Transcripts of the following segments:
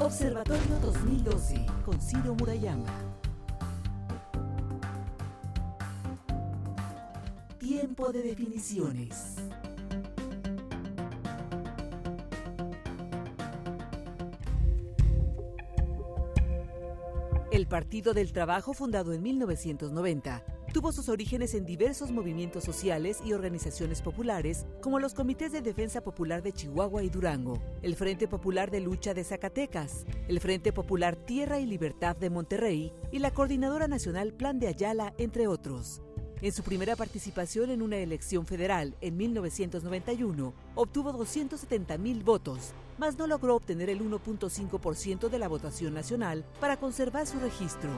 Observatorio 2012 con Ciro Murayama. Tiempo de definiciones. El Partido del Trabajo, fundado en 1990, tuvo sus orígenes en diversos movimientos sociales y organizaciones populares, como los Comités de Defensa Popular de Chihuahua y Durango, el Frente Popular de Lucha de Zacatecas, el Frente Popular Tierra y Libertad de Monterrey y la Coordinadora Nacional Plan de Ayala, entre otros. En su primera participación en una elección federal en 1991, obtuvo 270 mil votos, mas no logró obtener el 1.5% de la votación nacional para conservar su registro.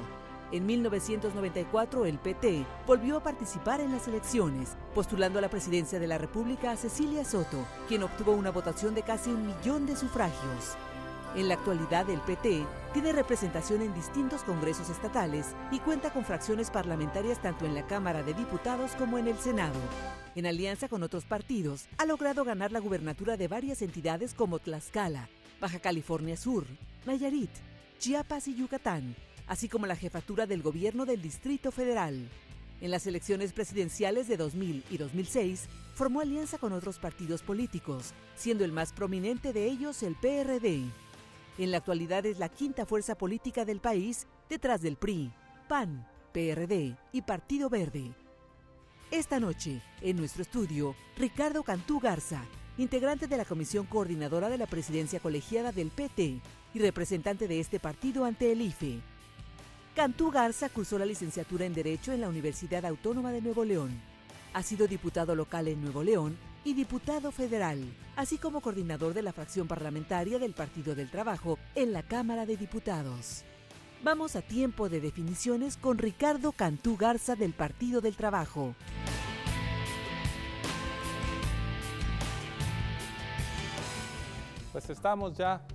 En 1994 el PT volvió a participar en las elecciones, postulando a la presidencia de la República a Cecilia Soto, quien obtuvo una votación de casi un millón de sufragios. En la actualidad el PT tiene representación en distintos congresos estatales y cuenta con fracciones parlamentarias tanto en la Cámara de Diputados como en el Senado. En alianza con otros partidos, ha logrado ganar la gubernatura de varias entidades como Tlaxcala, Baja California Sur, Nayarit, Chiapas y Yucatán, así como la jefatura del gobierno del Distrito Federal. En las elecciones presidenciales de 2000 y 2006, formó alianza con otros partidos políticos, siendo el más prominente de ellos el PRD. En la actualidad es la quinta fuerza política del país, detrás del PRI, PAN, PRD y Partido Verde. Esta noche, en nuestro estudio, Ricardo Cantú Garza, integrante de la Comisión Coordinadora de la Presidencia Colegiada del PT y representante de este partido ante el IFE. Cantú Garza cursó la licenciatura en Derecho en la Universidad Autónoma de Nuevo León. Ha sido diputado local en Nuevo León y diputado federal, así como coordinador de la fracción parlamentaria del Partido del Trabajo en la Cámara de Diputados. Vamos a tiempo de definiciones con Ricardo Cantú Garza del Partido del Trabajo. Pues estamos ya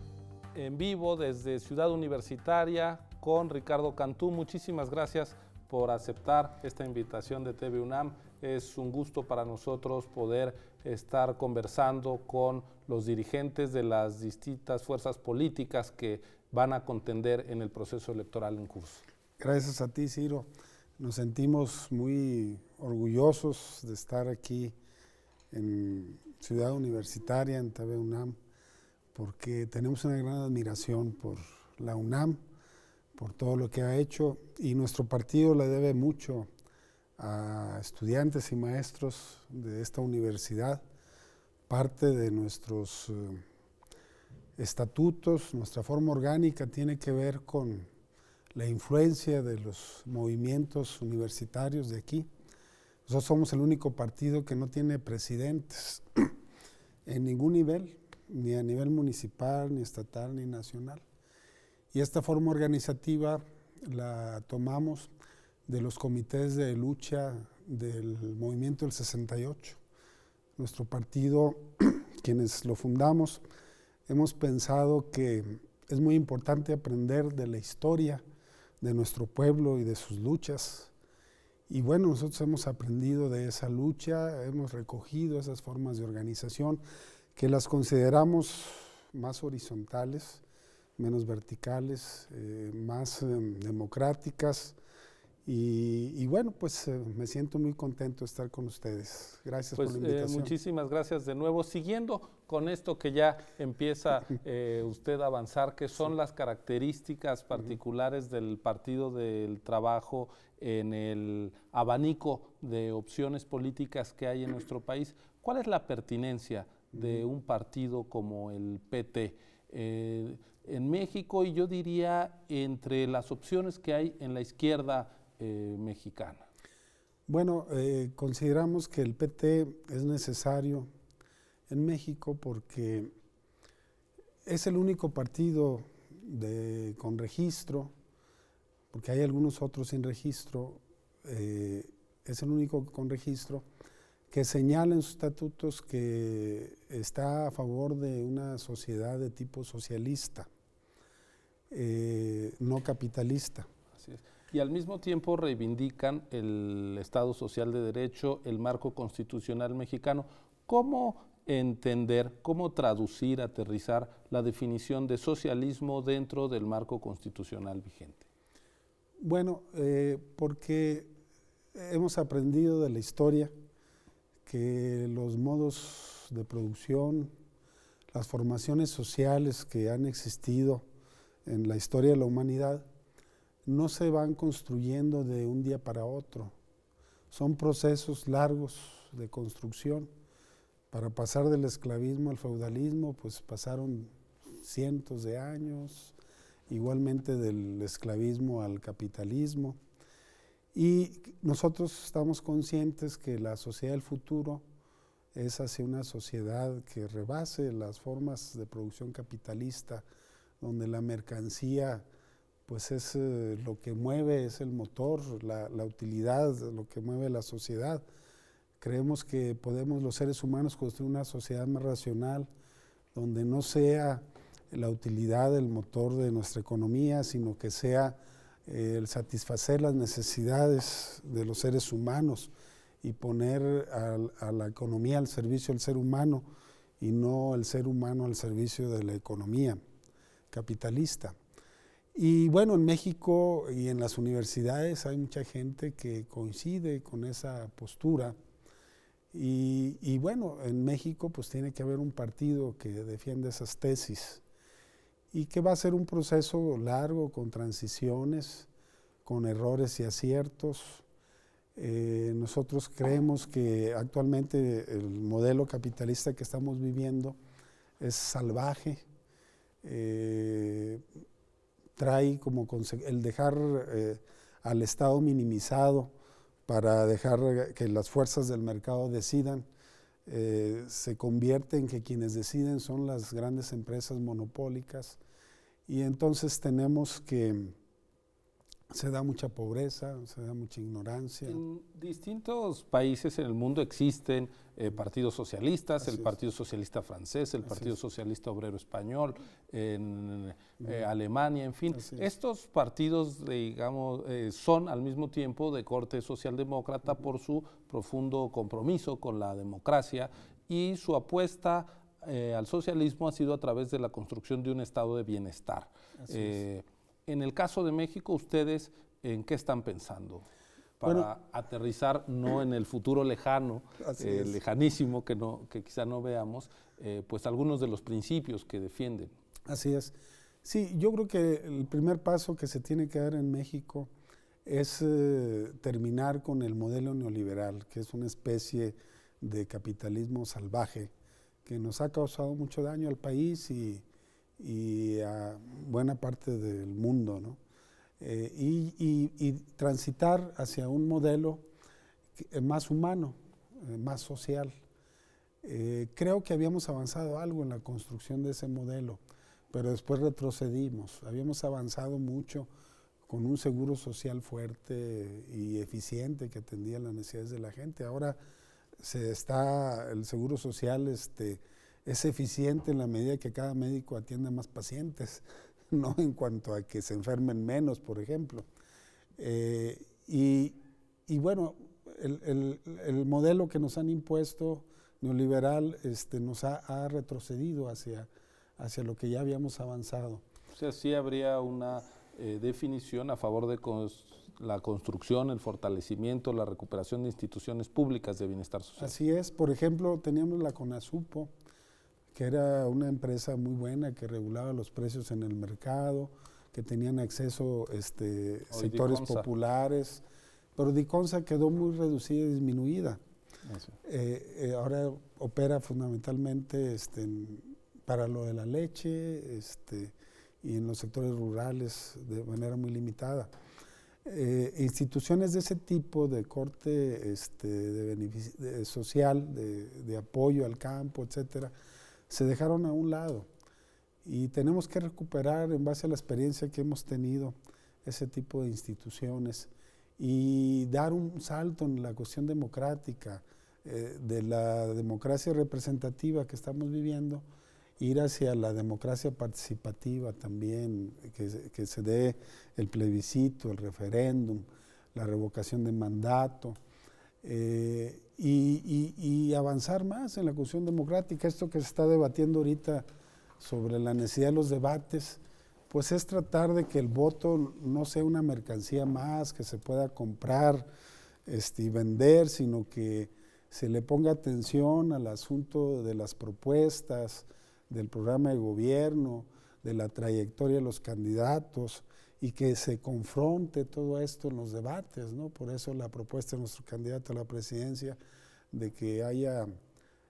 en vivo desde Ciudad Universitaria, con Ricardo Cantú. Muchísimas gracias por aceptar esta invitación de TV UNAM. Es un gusto para nosotros poder estar conversando con los dirigentes de las distintas fuerzas políticas que van a contender en el proceso electoral en curso. Gracias a ti, Ciro. Nos sentimos muy orgullosos de estar aquí en Ciudad Universitaria, en TV UNAM, porque tenemos una gran admiración por la UNAM por todo lo que ha hecho y nuestro partido le debe mucho a estudiantes y maestros de esta universidad. Parte de nuestros eh, estatutos, nuestra forma orgánica tiene que ver con la influencia de los movimientos universitarios de aquí. Nosotros somos el único partido que no tiene presidentes en ningún nivel, ni a nivel municipal, ni estatal, ni nacional. Y esta forma organizativa la tomamos de los comités de lucha del movimiento del 68. Nuestro partido, quienes lo fundamos, hemos pensado que es muy importante aprender de la historia de nuestro pueblo y de sus luchas. Y bueno, nosotros hemos aprendido de esa lucha, hemos recogido esas formas de organización que las consideramos más horizontales, menos verticales, eh, más eh, democráticas. Y, bueno, pues eh, me siento muy contento de estar con ustedes. Gracias por pues, la invitación. muchísimas gracias de nuevo. Siguiendo con esto que ya empieza usted a avanzar, que son las características particulares del Partido del Trabajo en el abanico de opciones políticas que hay en nuestro país. ¿Cuál es la pertinencia de un partido como el PT? en México y yo diría entre las opciones que hay en la izquierda eh, mexicana? Bueno, eh, consideramos que el PT es necesario en México porque es el único partido con registro, porque hay algunos otros sin registro, eh, es el único con registro que señala sus estatutos que está a favor de una sociedad de tipo socialista, eh, no capitalista. Y al mismo tiempo reivindican el Estado Social de Derecho, el marco constitucional mexicano. ¿Cómo entender, cómo traducir, aterrizar la definición de socialismo dentro del marco constitucional vigente? Bueno, eh, porque hemos aprendido de la historia que los modos de producción, las formaciones sociales que han existido en la historia de la humanidad, no se van construyendo de un día para otro. Son procesos largos de construcción. Para pasar del esclavismo al feudalismo, pues pasaron cientos de años, igualmente del esclavismo al capitalismo. Y nosotros estamos conscientes que la sociedad del futuro es hacia una sociedad que rebase las formas de producción capitalista, donde la mercancía pues es eh, lo que mueve, es el motor, la, la utilidad, lo que mueve la sociedad. Creemos que podemos los seres humanos construir una sociedad más racional, donde no sea la utilidad el motor de nuestra economía, sino que sea el satisfacer las necesidades de los seres humanos y poner a, la economía al servicio del ser humano y no el ser humano al servicio de la economía capitalista. Y bueno, en México y en las universidades hay mucha gente que coincide con esa postura. Y, bueno, en México pues tiene que haber un partido que defiende esas tesis y que va a ser un proceso largo, con transiciones, con errores y aciertos. Eh, nosotros creemos que actualmente el modelo capitalista que estamos viviendo es salvaje, eh, trae como el dejar eh, al Estado minimizado para dejar que las fuerzas del mercado decidan, eh, se convierte en que quienes deciden son las grandes empresas monopólicas y entonces tenemos que se da mucha pobreza, se da mucha ignorancia. En distintos países en el mundo existen eh, partidos socialistas, el Partido Socialista francés, el Partido Socialista Obrero Español, en eh, Alemania, en fin. Estos partidos, digamos, eh, son al mismo tiempo de corte socialdemócrata por su profundo compromiso con la democracia y su apuesta al socialismo ha sido a través de la construcción de un estado de bienestar. En el caso de México, ¿ustedes en qué están pensando? Para aterrizar no en el futuro lejano, eh, lejanísimo, que, no, quizá no veamos, eh, pues algunos de los principios que defienden. Así es. Sí, yo creo que el primer paso que se tiene que dar en México es eh, terminar con el modelo neoliberal, que es una especie de capitalismo salvaje que nos ha causado mucho daño al país y y a buena parte del mundo, ¿no? Eh, y, transitar hacia un modelo eh, más humano, eh, más social. creo que habíamos avanzado algo en la construcción de ese modelo, pero después retrocedimos. Habíamos avanzado mucho con un seguro social fuerte y eficiente que atendía las necesidades de la gente. Ahora se está, el seguro social este, es eficiente en la medida que cada médico atienda más pacientes, no en cuanto a que se enfermen menos, por ejemplo. Eh, y, bueno, el, modelo que nos han impuesto neoliberal este, nos ha, retrocedido hacia, hacia lo que ya habíamos avanzado. O sea, sí habría una eh, definición a favor de la construcción, el fortalecimiento, la recuperación de instituciones públicas de bienestar social. Así es, por ejemplo, teníamos la CONASUPO, que era una empresa muy buena que regulaba los precios en el mercado, que tenían acceso este, sectores populares, pero Diconsa quedó muy reducida y disminuida. Eh, eh, ahora opera fundamentalmente este, para lo de la leche este, y en los sectores rurales de manera muy limitada. Eh, instituciones de ese tipo, de corte este, de, social, de, de, apoyo al campo, etcétera, se dejaron a un lado. Y tenemos que recuperar en base a la experiencia que hemos tenido ese tipo de instituciones y dar un salto en la cuestión democrática, eh, de la democracia representativa que estamos viviendo, ir hacia la democracia participativa también, que se dé el plebiscito, el referéndum, la revocación de mandato. Eh, y, avanzar más en la cuestión democrática. Esto que se está debatiendo ahorita sobre la necesidad de los debates, pues es tratar de que el voto no sea una mercancía más que se pueda comprar este, y vender, sino que se le ponga atención al asunto de las propuestas, del programa de gobierno, de la trayectoria de los candidatos, y que se confronte todo esto en los debates, ¿no? Por eso la propuesta de nuestro candidato a la presidencia de que haya 12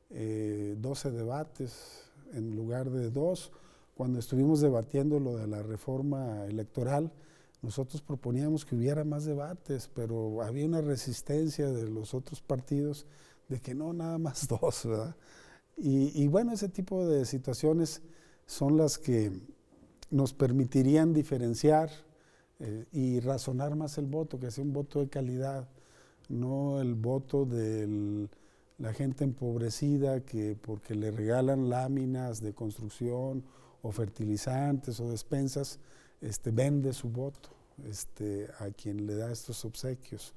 eh, debates en lugar de dos. Cuando estuvimos debatiendo lo de la reforma electoral, nosotros proponíamos que hubiera más debates, pero había una resistencia de los otros partidos de que no, nada más dos, ¿verdad? Y, y bueno, ese tipo de situaciones son las que nos permitirían diferenciar eh, y razonar más el voto, que sea un voto de calidad, no el voto de la gente empobrecida que porque le regalan láminas de construcción o fertilizantes o despensas, este, vende su voto este, a quien le da estos obsequios,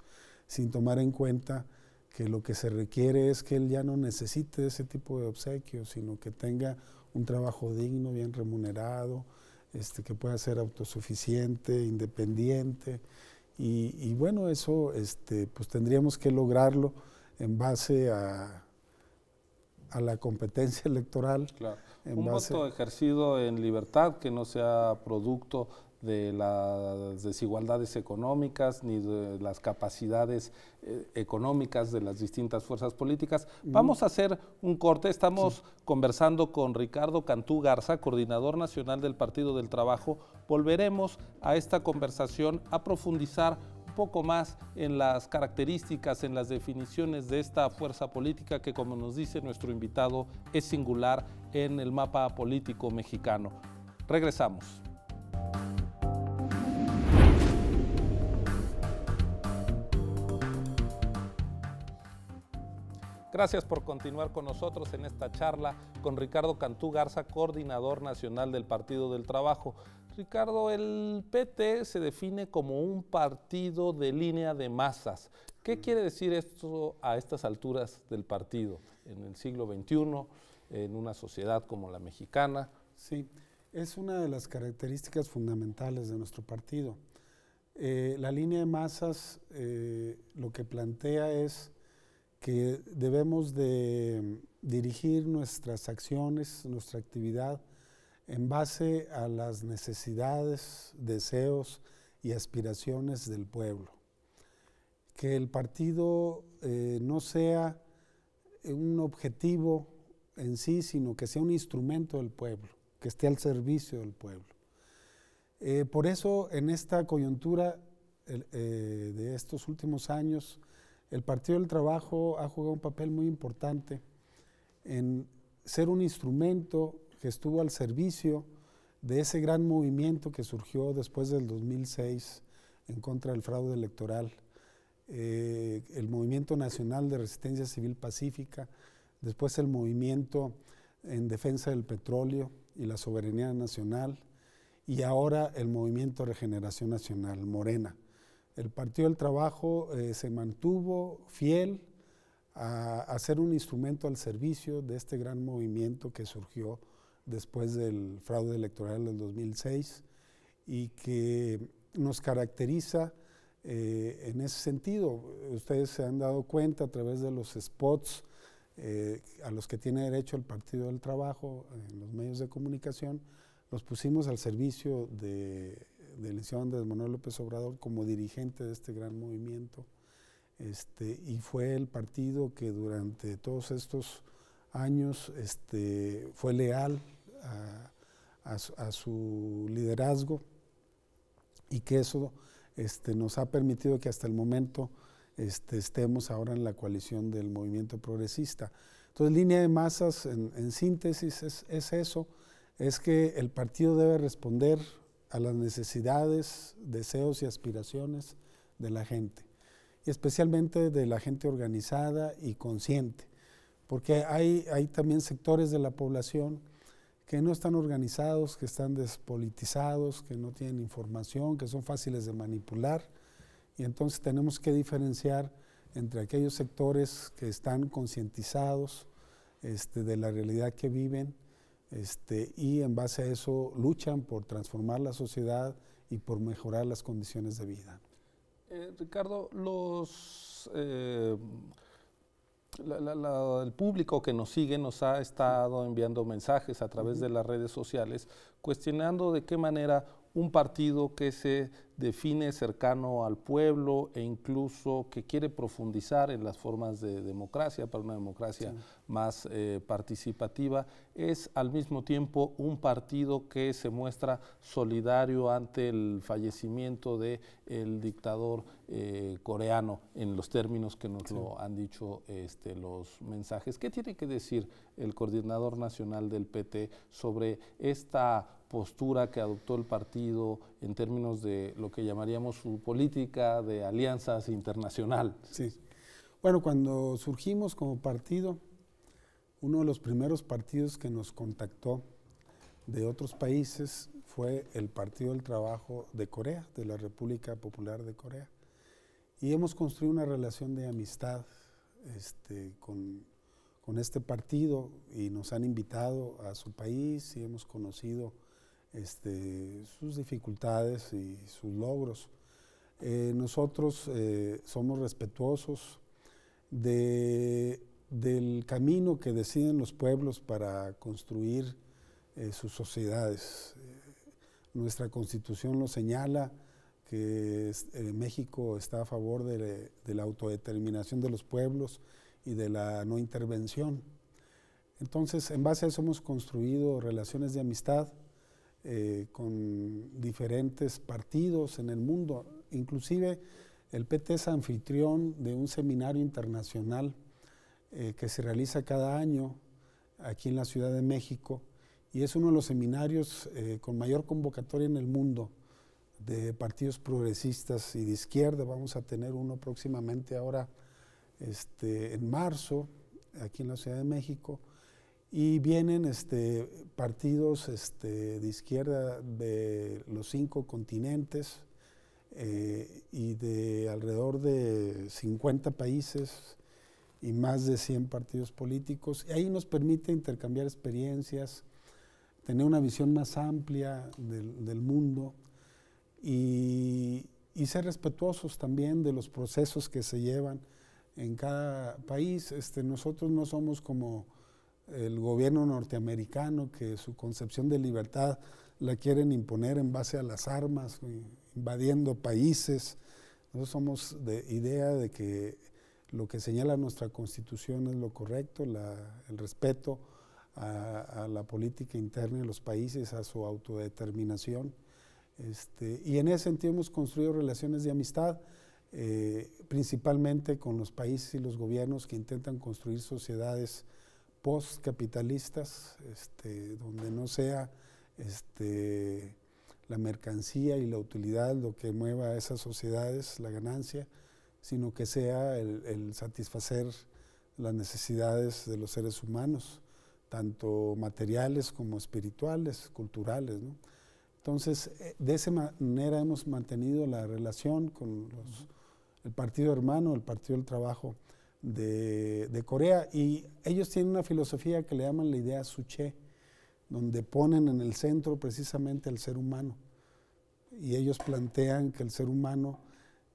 sin tomar en cuenta que lo que se requiere es que él ya no necesite ese tipo de obsequios, sino que tenga un trabajo digno, bien remunerado, este, que pueda ser autosuficiente, independiente. Y, bueno, eso este, pues tendríamos que lograrlo en base a, la competencia electoral. un voto ejercido en libertad que no sea producto de las desigualdades económicas ni de las capacidades eh, económicas de las distintas fuerzas políticas. Mm. Vamos a hacer un corte. Estamos conversando con Ricardo Cantú Garza, coordinador nacional del Partido del Trabajo. Volveremos a esta conversación a profundizar un poco más en las características, en las definiciones de esta fuerza política que, como nos dice nuestro invitado, es singular en el mapa político mexicano. Regresamos. Gracias por continuar con nosotros en esta charla con Ricardo Cantú Garza, coordinador nacional del Partido del Trabajo. Ricardo, el PT se define como un partido de línea de masas. ¿Qué quiere decir esto a estas alturas del partido en el siglo XXI, en una sociedad como la mexicana? Sí, es una de las características fundamentales de nuestro partido. Eh, la línea de masas eh, lo que plantea es que debemos de dirigir nuestras acciones, nuestra actividad, en base a las necesidades, deseos y aspiraciones del pueblo. Que el partido eh, no sea un objetivo en sí, sino que sea un instrumento del pueblo, que esté al servicio del pueblo. Eh, por eso en esta coyuntura eh, de estos últimos años, el Partido del Trabajo ha jugado un papel muy importante en ser un instrumento que estuvo al servicio de ese gran movimiento que surgió después del 2006 en contra del fraude electoral, eh, el Movimiento Nacional de Resistencia Civil Pacífica, después el movimiento en defensa del petróleo y la soberanía nacional, y ahora el Movimiento Regeneración Nacional, Morena. El Partido del Trabajo eh, se mantuvo fiel a, ser un instrumento al servicio de este gran movimiento que surgió después del fraude electoral del 2006 y que nos caracteriza eh, en ese sentido. Ustedes se han dado cuenta a través de los spots eh, a los que tiene derecho el Partido del Trabajo en los medios de comunicación, los pusimos al servicio de de elección, de Manuel López Obrador como dirigente de este gran movimiento. Este, y fue el partido que durante todos estos años este, fue leal a, su, liderazgo y que eso este, nos ha permitido que hasta el momento este, estemos ahora en la coalición del movimiento progresista. Entonces, línea de masas, en, síntesis, es, eso, es que el partido debe responder a las necesidades, deseos y aspiraciones de la gente, y especialmente de la gente organizada y consciente, porque hay, también sectores de la población que no están organizados, que están despolitizados, que no tienen información, que son fáciles de manipular, y entonces tenemos que diferenciar entre aquellos sectores que están concientizados este, de la realidad que viven este, y en base a eso luchan por transformar la sociedad y por mejorar las condiciones de vida. Eh, Ricardo, los, eh, el público que nos sigue nos ha estado enviando mensajes a través de las redes sociales cuestionando de qué manera un partido que se define cercano al pueblo e incluso que quiere profundizar en las formas de democracia para una democracia más eh, participativa, es al mismo tiempo un partido que se muestra solidario ante el fallecimiento del dictador eh, coreano en los términos que nos lo han dicho este, los mensajes. ¿Qué tiene que decir el coordinador nacional del PT sobre esta postura que adoptó el partido en términos de lo que llamaríamos su política de alianzas internacional. Sí. Bueno, cuando surgimos como partido, uno de los primeros partidos que nos contactó de otros países fue el Partido del Trabajo de Corea, de la República Popular de Corea. Y hemos construido una relación de amistad este, con, con este partido y nos han invitado a su país y hemos conocido este, sus dificultades y sus logros. Eh, nosotros eh, somos respetuosos de, del camino que deciden los pueblos para construir eh, sus sociedades. nuestra constitución lo señala que México está a favor de, la autodeterminación de los pueblos y de la no intervención. Entonces, en base a eso hemos construido relaciones de amistad eh, con diferentes partidos en el mundo. Inclusive el PT es anfitrión de un seminario internacional eh, que se realiza cada año aquí en la Ciudad de México y es uno de los seminarios eh, con mayor convocatoria en el mundo de partidos progresistas y de izquierda. Vamos a tener uno próximamente ahora este, en marzo aquí en la Ciudad de México y vienen este, partidos este, de izquierda de los cinco continentes eh, y de alrededor de 50 países y más de 100 partidos políticos. Y ahí nos permite intercambiar experiencias, tener una visión más amplia del, mundo y, ser respetuosos también de los procesos que se llevan en cada país. Este, nosotros no somos como el gobierno norteamericano, que su concepción de libertad la quieren imponer en base a las armas, invadiendo países. Nosotros somos de idea de que lo que señala nuestra constitución es lo correcto, el respeto a, la política interna de los países, a su autodeterminación. Este, y en ese sentido hemos construido relaciones de amistad, eh, principalmente con los países y los gobiernos que intentan construir sociedades postcapitalistas, este, donde no sea este, la mercancía y la utilidad lo que mueva a esas sociedades, la ganancia, sino que sea el, satisfacer las necesidades de los seres humanos, tanto materiales como espirituales, culturales. Entonces, eh, de esa manera hemos mantenido la relación con el partido hermano, el Partido del Trabajo de, Corea y ellos tienen una filosofía que le llaman la idea Suche, donde ponen en el centro precisamente el ser humano. Y ellos plantean que el ser humano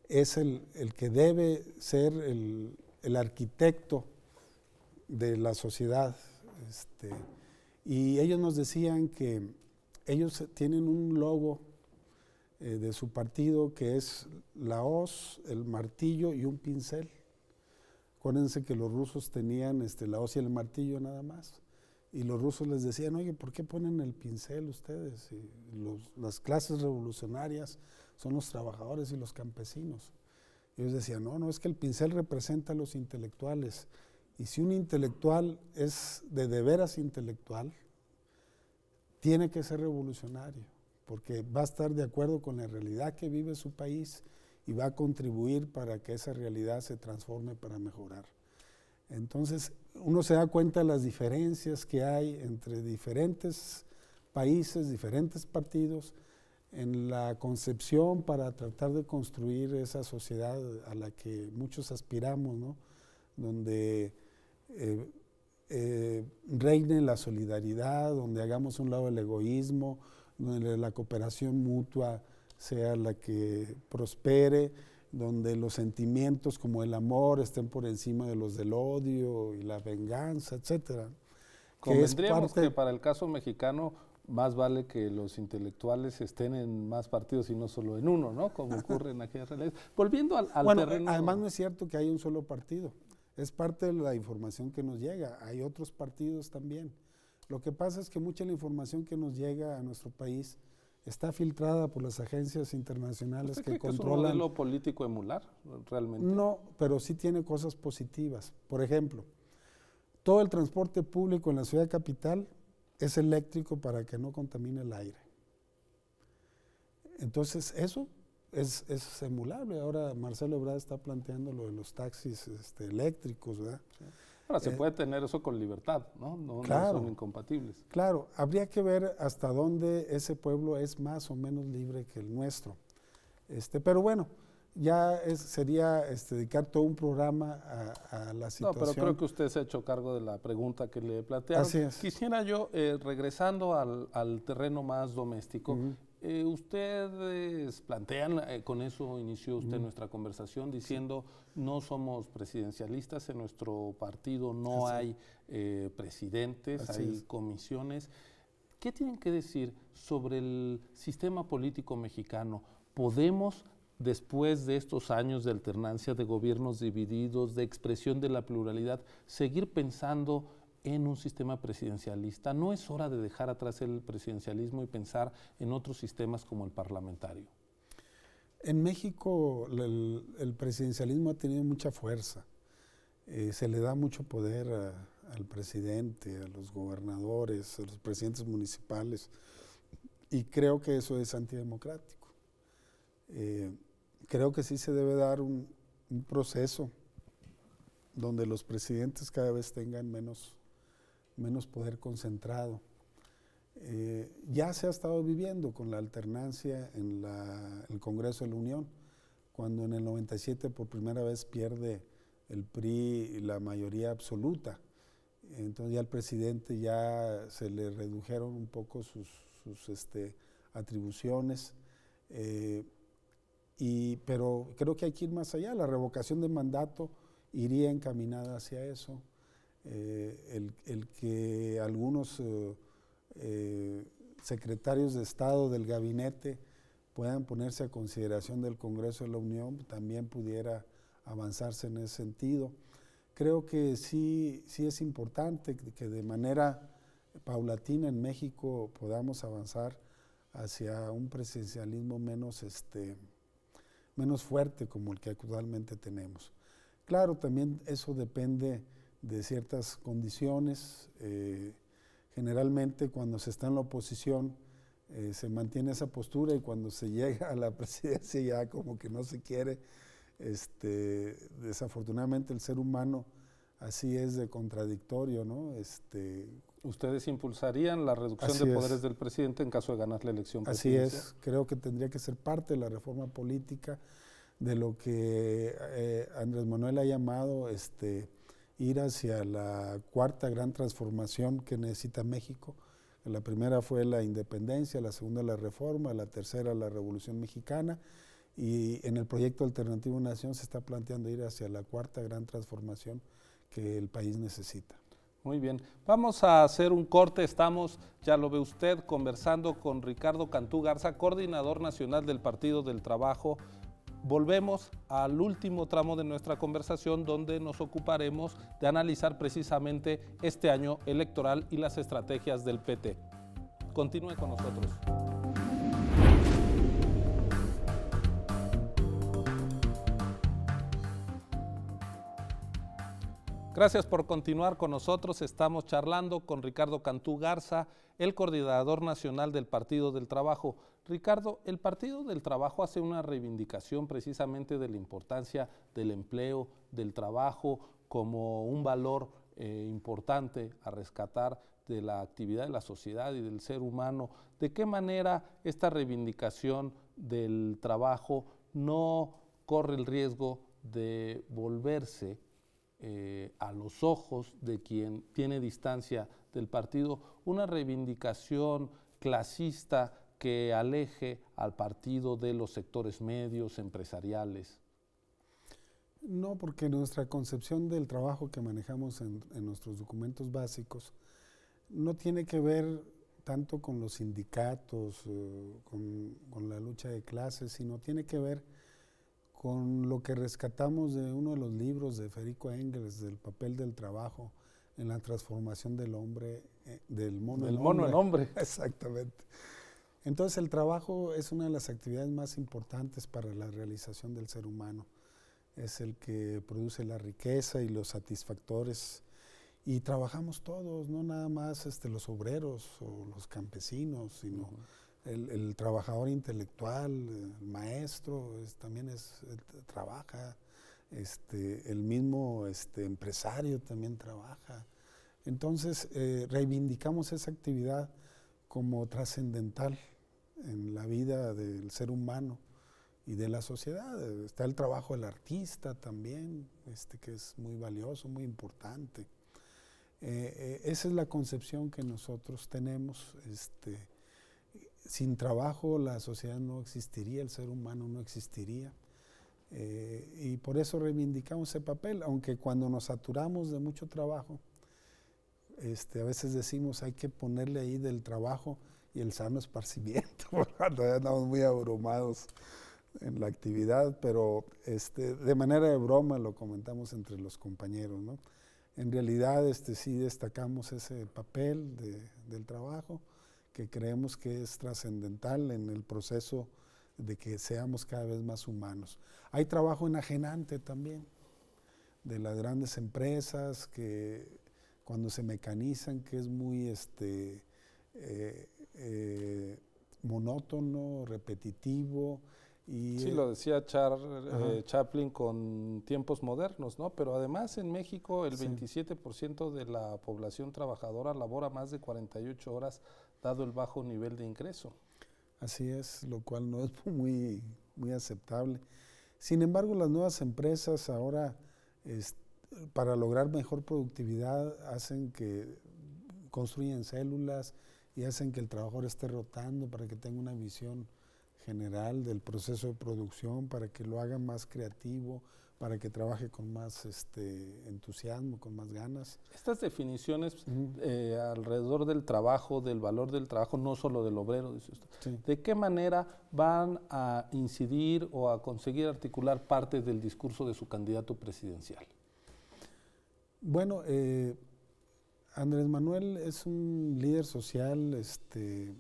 es el, que debe ser el, arquitecto de la sociedad. Este. y ellos nos decían que ellos tienen un logo eh, de su partido que es la hoz, el martillo y un pincel Acuérdense que los rusos tenían este, la hoz y el martillo nada más. Y los rusos les decían, oye, ¿por qué ponen el pincel ustedes? las clases revolucionarias son los trabajadores y los campesinos. Y ellos decían, no, no, es que el pincel representa a los intelectuales. Y si un intelectual es de, de veras intelectual, tiene que ser revolucionario, porque va a estar de acuerdo con la realidad que vive su país y va a contribuir para que esa realidad se transforme para mejorar. Entonces, uno se da cuenta de las diferencias que hay entre diferentes países, diferentes partidos, en la concepción para tratar de construir esa sociedad a la que muchos aspiramos, ¿no? donde eh, eh, reine la solidaridad, donde hagamos un lado el egoísmo, donde la cooperación mutua, sea la que prospere, donde los sentimientos como el amor estén por encima de los del odio y la venganza, etcétera. Convendríamos que, para el caso mexicano más vale que los intelectuales estén en más partidos y no solo en uno, ¿no? Como ocurre en aquellas realidades. Volviendo al, al bueno, Además no es cierto que hay un solo partido. Es parte de la información que nos llega. Hay otros partidos también. Lo que pasa es que mucha de la información que nos llega a nuestro país está filtrada por las agencias internacionales pues que controlan. ¿Es un modelo político emular realmente? No, pero sí tiene cosas positivas. Por ejemplo, todo el transporte público en la ciudad capital es eléctrico para que no contamine el aire. Entonces, eso es, es emulable. Ahora Marcelo Ebrard está planteando lo de los taxis este, eléctricos, ¿verdad? Sí. Ahora, se eh, puede tener eso con libertad, ¿no? No, son incompatibles. Claro, habría que ver hasta dónde ese pueblo es más o menos libre que el nuestro. Este, pero bueno, ya sería este, dedicar todo un programa a, la situación. No, pero creo que usted se ha hecho cargo de la pregunta que le plantearon. Así es. Quisiera yo, eh, regresando al, terreno más doméstico, eh, ustedes plantean, eh, con eso inició usted nuestra conversación, diciendo no somos presidencialistas, en nuestro partido no hay eh, presidentes, hay comisiones. ¿Qué tienen que decir sobre el sistema político mexicano? ¿Podemos, después de estos años de alternancia de gobiernos divididos, de expresión de la pluralidad, seguir pensando en un sistema presidencialista. No es hora de dejar atrás el presidencialismo y pensar en otros sistemas como el parlamentario. En México el, presidencialismo ha tenido mucha fuerza. Eh, se le da mucho poder al presidente, a los gobernadores, a los presidentes municipales. Y creo que eso es antidemocrático. Eh, creo que sí se debe dar un proceso donde los presidentes cada vez tengan menos menos poder concentrado. Eh, ya se ha estado viviendo con la alternancia en el Congreso de la Unión, cuando en el 97 por primera vez pierde el PRI la mayoría absoluta. Entonces ya al presidente ya se le redujeron un poco sus, este, atribuciones. Eh, pero creo que hay que ir más allá. La revocación de mandato iría encaminada hacia eso. Eh, el, que algunos eh, eh, secretarios de Estado del gabinete puedan ponerse a consideración del Congreso de la Unión, también pudiera avanzarse en ese sentido. Creo que sí, sí es importante que de manera paulatina en México podamos avanzar hacia un presencialismo menos, este, menos fuerte como el que actualmente tenemos. Claro, también eso depende de ciertas condiciones. Eh, generalmente cuando se está en la oposición eh, se mantiene esa postura y cuando se llega a la presidencia ya como que no se quiere. Este, desafortunadamente el ser humano así es de contradictorio, ¿no? Este, Ustedes impulsarían la reducción de poderes del presidente en caso de ganar la elección Así es, creo que tendría que ser parte de la reforma política de lo que eh, Andrés Manuel ha llamado este, ir hacia la cuarta gran transformación que necesita México. La primera fue la independencia, la segunda la reforma, la tercera la revolución mexicana y en el proyecto Alternativo Nación se está planteando ir hacia la cuarta gran transformación que el país necesita. Muy bien, vamos a hacer un corte, estamos, ya lo ve usted, conversando con Ricardo Cantú Garza, coordinador nacional del Partido del Trabajo volvemos al último tramo de nuestra conversación donde nos ocuparemos de analizar precisamente este año electoral y las estrategias del PT. Continúe con nosotros. Gracias por continuar con nosotros. Estamos charlando con Ricardo Cantú Garza, el coordinador nacional del Partido del Trabajo. Ricardo, el Partido del Trabajo hace una reivindicación precisamente de la importancia del empleo, del trabajo, como un valor eh, importante a rescatar de la actividad de la sociedad y del ser humano. ¿De qué manera esta reivindicación del trabajo no corre el riesgo de volverse eh, a los ojos de quien tiene distancia del partido, una reivindicación clasista que aleje al partido de los sectores medios, empresariales? No, porque nuestra concepción del trabajo que manejamos en, nuestros documentos básicos no tiene que ver tanto con los sindicatos, eh, con, con, la lucha de clases, sino tiene que ver con lo que rescatamos de uno de los libros de Federico Engels, del papel del trabajo en la transformación del hombre, eh, del mono del mono hombre. hombre. Exactamente. Entonces el trabajo es una de las actividades más importantes para la realización del ser humano. Es el que produce la riqueza y los satisfactores. Y trabajamos todos, no nada más este, los obreros o los campesinos, sino el, trabajador intelectual, el maestro, también es, trabaja, este, el mismo este, empresario también trabaja. Entonces, eh, reivindicamos esa actividad como trascendental en la vida del ser humano y de la sociedad. Está el trabajo del artista también, este, que es muy valioso, muy importante. Eh, eh, esa es la concepción que nosotros tenemos. Este, sin trabajo la sociedad no existiría, el ser humano no existiría. Eh, y por eso reivindicamos ese papel, aunque cuando nos saturamos de mucho trabajo, este, a veces decimos hay que ponerle ahí del trabajo y el sano esparcimiento, ya andamos muy abrumados en la actividad, pero este, de manera de broma lo comentamos entre los compañeros. ¿no? En realidad este, sí destacamos ese papel del trabajo que creemos que es trascendental en el proceso de que seamos cada vez más humanos. Hay trabajo enajenante también, de las grandes empresas que cuando se mecanizan, que es muy este, eh, eh, monótono, repetitivo. Y, sí, lo decía Char, eh, Chaplin con tiempos modernos, ¿no? Pero además en México el 27% de la población trabajadora labora más de 48 horas dado el bajo nivel de ingreso. Así es, lo cual no es muy, muy aceptable. Sin embargo, las nuevas empresas ahora, para lograr mejor productividad, hacen que construyen células y hacen que el trabajador esté rotando para que tenga una visión general del proceso de producción, para que lo haga más creativo, para que trabaje con más este, entusiasmo, con más ganas. Estas definiciones eh, alrededor del trabajo, del valor del trabajo, no solo del obrero, dice usted, ¿de qué manera van a incidir o a conseguir articular parte del discurso de su candidato presidencial? Bueno, eh, Andrés Manuel es un líder social este,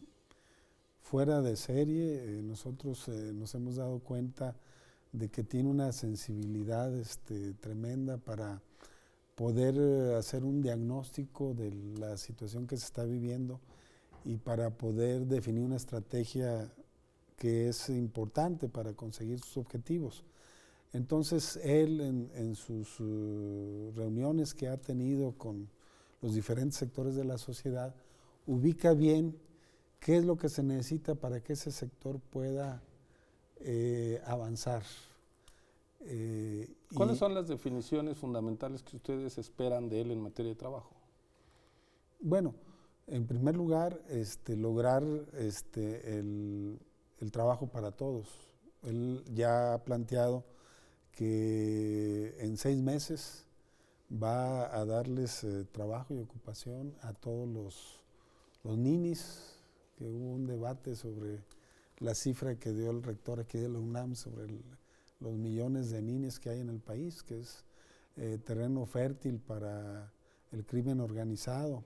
fuera de serie. Eh, nosotros nos hemos dado cuenta de que tiene una sensibilidad este, tremenda para poder eh, hacer un diagnóstico de la situación que se está viviendo y para poder definir una estrategia que es importante para conseguir sus objetivos. Entonces, él en, sus eh, reuniones que ha tenido con los diferentes sectores de la sociedad, ubica bien qué es lo que se necesita para que ese sector pueda eh, avanzar. Eh, ¿Cuáles son las definiciones fundamentales que ustedes esperan de él en materia de trabajo? Bueno, en primer lugar, este, lograr este, el, trabajo para todos. Él ya ha planteado que en seis meses va a darles eh, trabajo y ocupación a todos los, los ninis, que hubo un debate sobre la cifra que dio el rector aquí de la UNAM sobre los millones de niños que hay en el país, que es eh, terreno fértil para el crimen organizado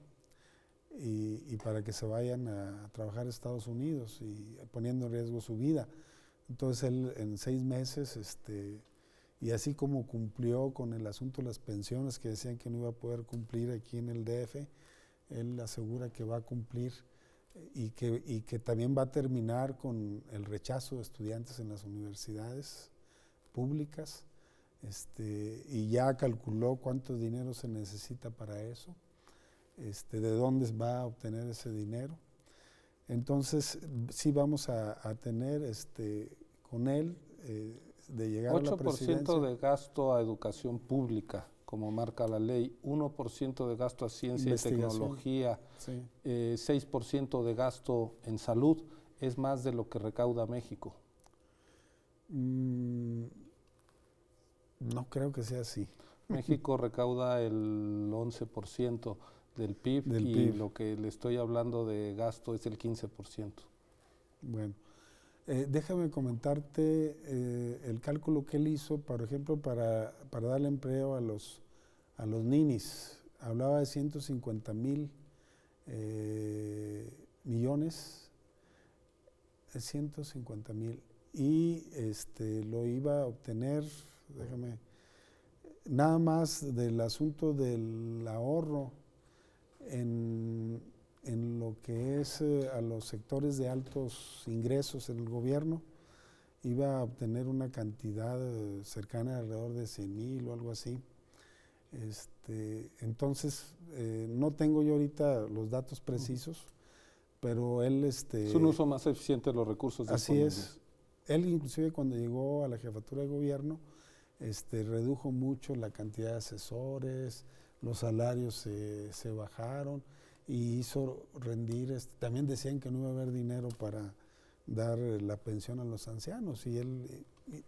y, para que se vayan a, trabajar a Estados Unidos y poniendo en riesgo su vida. Entonces él en seis meses, este, y así como cumplió con el asunto de las pensiones que decían que no iba a poder cumplir aquí en el DF, él asegura que va a cumplir y que, también va a terminar con el rechazo de estudiantes en las universidades públicas. Este, y ya calculó cuánto dinero se necesita para eso, este, de dónde va a obtener ese dinero. Entonces, sí vamos a, tener este, con él eh, de llegar a la presidencia. 8% de gasto a educación pública como marca la ley, 1% de gasto a ciencia y tecnología, 6% eh, de gasto en salud, es más de lo que recauda México. Mm, no creo que sea así. México recauda el 11% del PIB y lo que le estoy hablando de gasto es el 15%. Bueno, eh, déjame comentarte eh, el cálculo que él hizo, por ejemplo, para, para darle empleo a los a los ninis. Hablaba de 150 mil eh, millones, 150 mil, y este, lo iba a obtener, déjame, nada más del asunto del ahorro en, lo que es eh, a los sectores de altos ingresos en el gobierno, iba a obtener una cantidad eh, cercana alrededor de 100 mil o algo así este, entonces, eh, no tengo yo ahorita los datos precisos, pero él... Este, es un uso más eficiente de los recursos. Así es. Él inclusive cuando llegó a la jefatura de gobierno, este, redujo mucho la cantidad de asesores, los salarios se, bajaron y hizo rendir, también decían que no iba a haber dinero para dar eh, la pensión a los ancianos y él eh,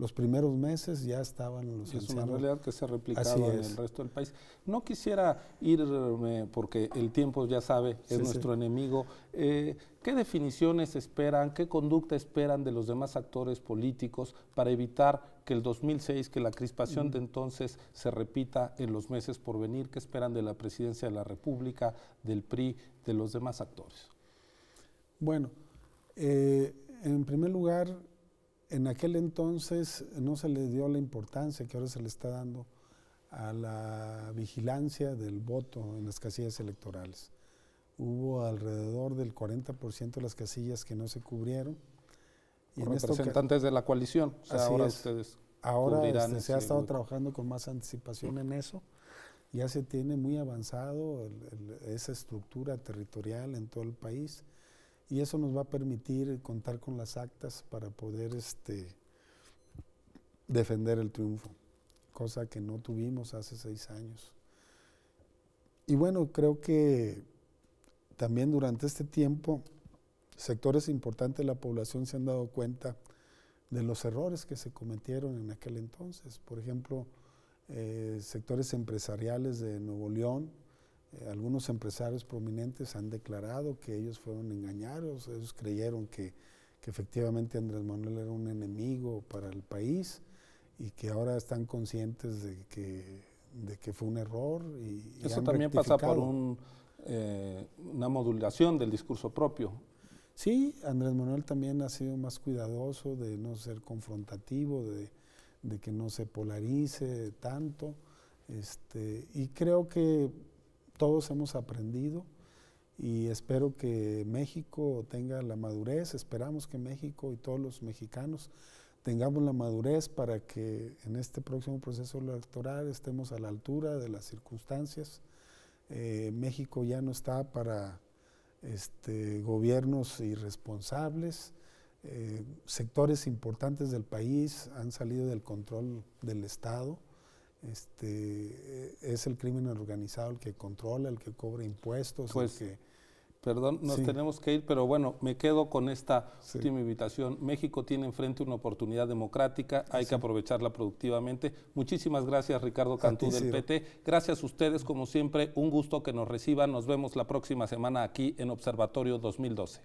los primeros meses ya estaban en los Es una realidad que se ha replicado en el resto del país. No quisiera irme, eh, porque el tiempo ya sabe, es nuestro enemigo. Eh, ¿Qué definiciones esperan, qué conducta esperan de los demás actores políticos para evitar que el 2006, que la crispación de entonces se repita en los meses por venir? ¿Qué esperan de la presidencia de la República, del PRI, de los demás actores? Bueno, eh, en primer lugar, en aquel entonces no se le dio la importancia que ahora se le está dando a la vigilancia del voto en las casillas electorales. Hubo alrededor del 40% de las casillas que no se cubrieron. Y representantes de la coalición. ahora ustedes ahora este, se ha estado trabajando con más anticipación en eso. Ya se tiene muy avanzado esa estructura territorial en todo el país y eso nos va a permitir contar con las actas para poder este, defender el triunfo, cosa que no tuvimos hace seis años. Y bueno, creo que también durante este tiempo sectores importantes de la población se han dado cuenta de los errores que se cometieron en aquel entonces. Por ejemplo, eh, sectores empresariales de Nuevo León, eh, algunos empresarios prominentes han declarado que ellos fueron engañados, ellos creyeron que, efectivamente Andrés Manuel era un enemigo para el país y que ahora están conscientes de que, de que fue un error. Y, Eso también pasa por un, eh, una modulación del discurso propio. Sí, Andrés Manuel también ha sido más cuidadoso de no ser confrontativo, de, que no se polarice tanto. Este, y creo que todos hemos aprendido y espero que México tenga la madurez, esperamos que México y todos los mexicanos tengamos la madurez para que en este próximo proceso electoral estemos a la altura de las circunstancias. Eh, México ya no está para este, gobiernos irresponsables, eh, sectores importantes del país han salido del control del Estado este, eh, es el crimen organizado el que controla, el que cobra impuestos. Pues, perdón, nos tenemos que ir, pero bueno, me quedo con esta última invitación. México tiene enfrente una oportunidad democrática, hay que aprovecharla productivamente. Muchísimas gracias, Ricardo Cantú del PT. Gracias a ustedes, como siempre, un gusto que nos reciban. Nos vemos la próxima semana aquí en Observatorio 2012.